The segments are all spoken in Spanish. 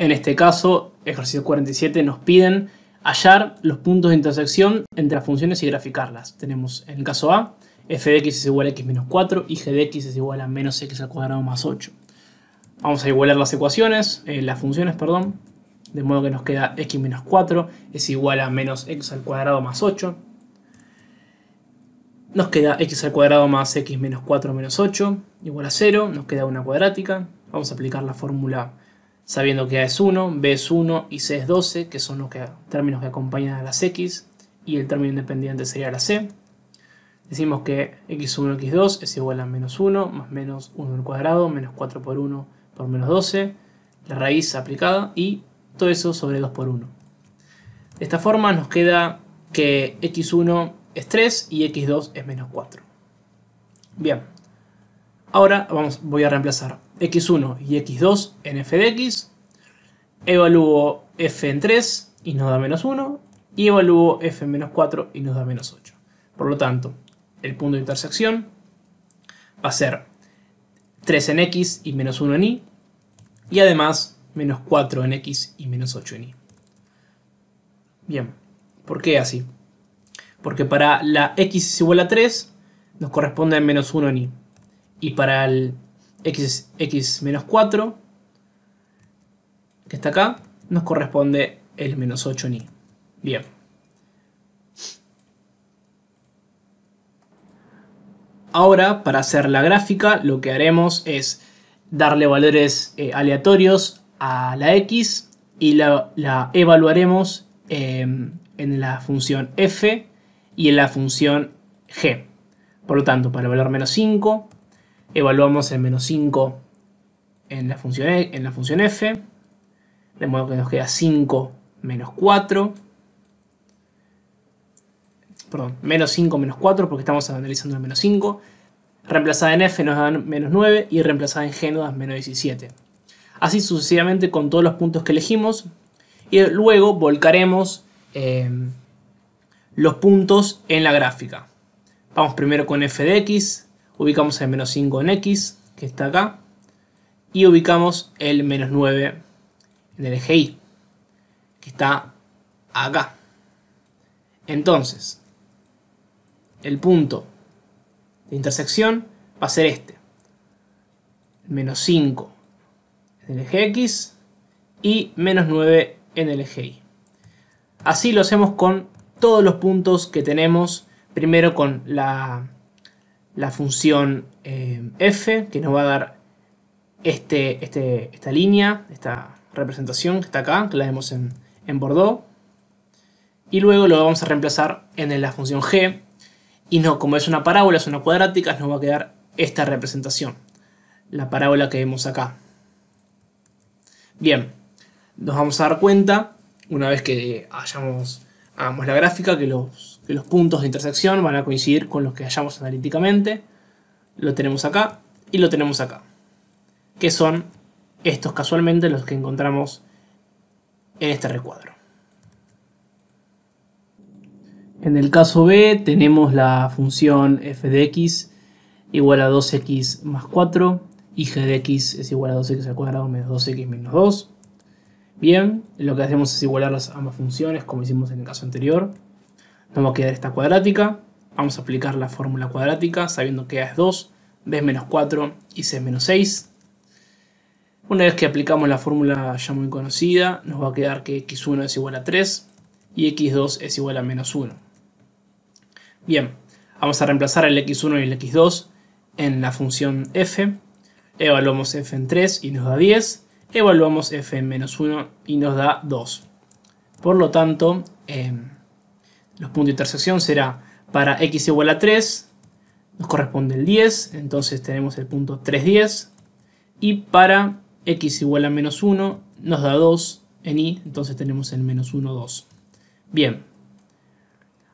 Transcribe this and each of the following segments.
en este caso, ejercicio 47, nos piden hallar los puntos de intersección entre las funciones y graficarlas. Tenemos en el caso A, f de x es igual a x menos 4 y g de x es igual a menos x al cuadrado más 8. Vamos a igualar las ecuaciones, eh, las funciones, perdón, de modo que nos queda x menos 4 es igual a menos x al cuadrado más 8. Nos queda x al cuadrado más x menos 4 menos 8 igual a 0, nos queda una cuadrática. Vamos a aplicar la fórmula sabiendo que A es 1, B es 1 y C es 12, que son los que, términos que acompañan a las X, y el término independiente sería la C. Decimos que x1, x2 es igual a menos 1 más menos 1 al cuadrado, menos 4 por 1 por menos 12, la raíz aplicada y todo eso sobre 2 por 1. De esta forma nos queda que x1 es 3 y x2 es menos 4. Bien, ahora vamos, voy a reemplazar x1 y x2 en f de x, evalúo f en 3 y nos da menos 1, y evalúo f en menos 4 y nos da menos 8. Por lo tanto, el punto de intersección va a ser 3 en x y menos 1 en y, y además menos 4 en x y menos 8 en y. Bien, ¿por qué así? Porque para la x es igual a 3 nos corresponde menos 1 en y, y para el x, x menos 4, que está acá, nos corresponde el menos 8 en y. Bien. Ahora, para hacer la gráfica, lo que haremos es darle valores eh, aleatorios a la x y la, evaluaremos em, en la función f y en la función g. Por lo tanto, para el valor menos 5 evaluamos el menos 5 en la, función, e, en la función f, de modo que nos queda 5 menos 4, perdón, menos 5 menos 4 porque estamos analizando el menos 5, reemplazada en f nos dan menos 9 y reemplazada en g nos da menos 17. Así sucesivamente con todos los puntos que elegimos y luego volcaremos em, los puntos en la gráfica. Vamos primero con f de x, ubicamos el menos 5 en X, que está acá, y ubicamos el menos 9 en el eje Y, que está acá. Entonces, el punto de intersección va a ser este. Menos 5 en el eje X y menos 9 en el eje Y. Así lo hacemos con todos los puntos que tenemos, primero con la la función eh, f que nos va a dar este, este, esta línea, esta representación que está acá, que la vemos en, en Bordeaux. Y luego lo vamos a reemplazar en la función g. Y no, como es una parábola, es una cuadrática, nos va a quedar esta representación. La parábola que vemos acá. Bien, nos vamos a dar cuenta, una vez que hayamos hagamos la gráfica, que los, que los puntos de intersección van a coincidir con los que hallamos analíticamente. Lo tenemos acá y lo tenemos acá. Que son estos casualmente los que encontramos en este recuadro. En el caso B tenemos la función f de x igual a 2x más 4 y g de x es igual a 2x al cuadrado menos 2x menos 2. Bien, lo que hacemos es igualar las ambas funciones como hicimos en el caso anterior. Nos va a quedar esta cuadrática. Vamos a aplicar la fórmula cuadrática sabiendo que A es 2, B es menos 4 y C es menos 6. Una vez que aplicamos la fórmula ya muy conocida, nos va a quedar que x1 es igual a 3 y x2 es igual a menos 1. Bien, vamos a reemplazar el x1 y el x2 en la función f. Evaluamos f en 3 y nos da 10 evaluamos f menos 1 y nos da 2. Por lo tanto, em, los puntos de intersección será para x igual a 3, nos corresponde el 10, entonces tenemos el punto 3, 10. Y para x igual a menos 1 nos da 2 en y, entonces tenemos el menos 1, 2. Bien,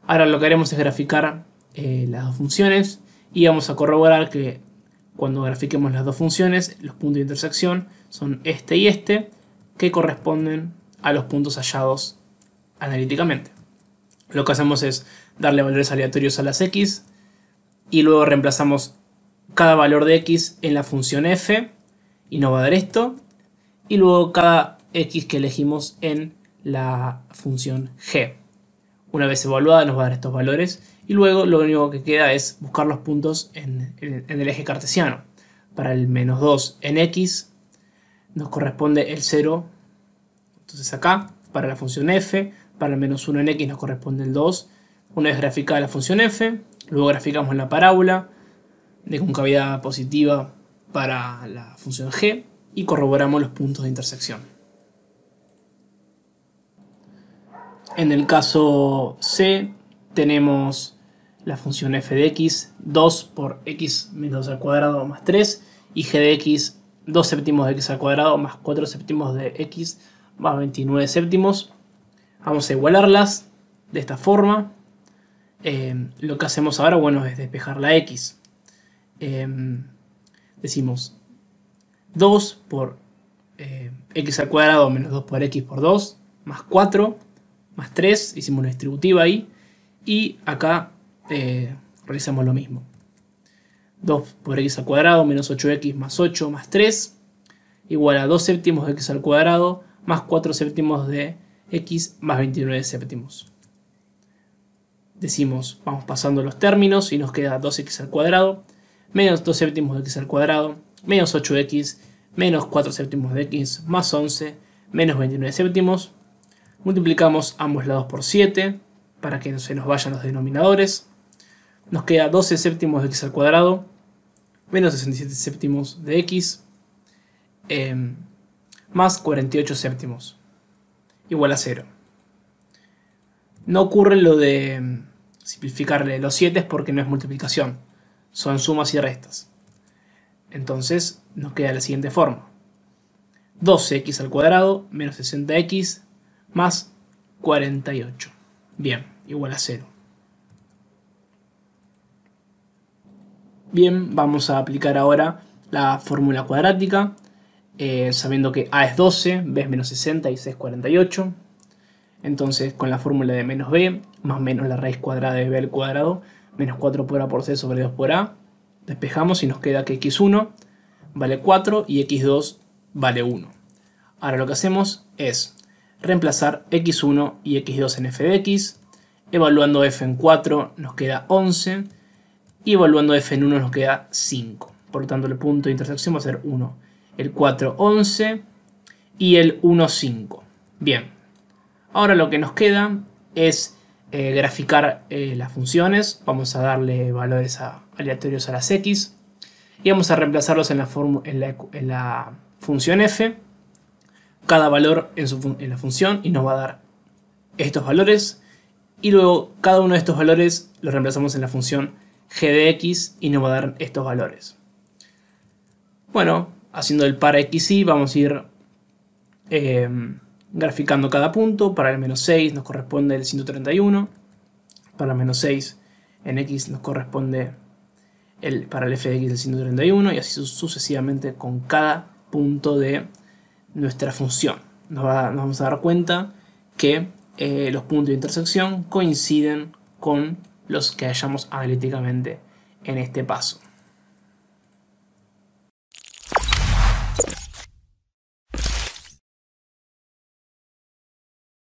ahora lo que haremos es graficar eh, las dos funciones y vamos a corroborar que cuando grafiquemos las dos funciones, los puntos de intersección son este y este, que corresponden a los puntos hallados analíticamente. Lo que hacemos es darle valores aleatorios a las x y luego reemplazamos cada valor de x en la función f y nos va a dar esto. Y luego cada x que elegimos en la función g. Una vez evaluada nos va a dar estos valores y luego lo único que queda es buscar los puntos en, el eje cartesiano. Para el menos 2 en x nos corresponde el 0, entonces acá, para la función f, para el menos 1 en x nos corresponde el 2. Una vez graficada la función f, luego graficamos la parábola de concavidad positiva para la función g y corroboramos los puntos de intersección. En el caso C tenemos la función f de x 2 por x menos 2 al cuadrado más 3 y g de x 2 séptimos de x al cuadrado más 4 séptimos de x más 29 séptimos. Vamos a igualarlas de esta forma. Em, lo que hacemos ahora, bueno, es despejar la x. Em, decimos 2 por eh, x al cuadrado menos 2 por x por 2 más 4 más 3, hicimos una distributiva ahí. Y acá eh, realizamos lo mismo. 2 por x al cuadrado menos 8x más 8 más 3 igual a 2 séptimos de x al cuadrado más 4 séptimos de x más 29 séptimos. Decimos, vamos pasando los términos y nos queda 2x al cuadrado menos 2 séptimos de x al cuadrado menos 8x menos 4 séptimos de x más 11 menos 29 séptimos. Multiplicamos ambos lados por 7 para que no se nos vayan los denominadores. Nos queda 12 séptimos de x al cuadrado menos 67 séptimos de x em, más 48 séptimos igual a 0. No ocurre lo de em, simplificarle los 7 porque no es multiplicación, son sumas y restas. Entonces nos queda la siguiente forma. 12x al cuadrado menos 60x más 48. Bien, igual a 0. Bien, vamos a aplicar ahora la fórmula cuadrática, eh, sabiendo que A es 12, B es menos 60 y C es 48. Entonces, con la fórmula de menos B, más menos la raíz cuadrada de B al cuadrado, menos 4 por A por C sobre 2 por A, despejamos y nos queda que X1 vale 4 y X2 vale 1. Ahora lo que hacemos es reemplazar X1 y X2 en f de x, evaluando f en 4 nos queda 11, y evaluando f en 1 nos queda 5. Por lo tanto, el punto de intersección va a ser 1. El 4, 11 y el 1, 5. Bien, ahora lo que nos queda es eh, graficar eh, las funciones. Vamos a darle valores aleatorios a las x y vamos a reemplazarlos en la, función f. Cada valor en, en la función y nos va a dar estos valores. Y luego cada uno de estos valores los reemplazamos en la función g de x y nos va a dar estos valores. Bueno, haciendo el para x y vamos a ir eh, graficando cada punto. Para el menos 6 nos corresponde el 131. Para el menos 6 en x nos corresponde el, para el f de x el 131 y así sucesivamente con cada punto de nuestra función. Nos, vamos a dar cuenta que eh, los puntos de intersección coinciden con los que hallamos analíticamente en este paso.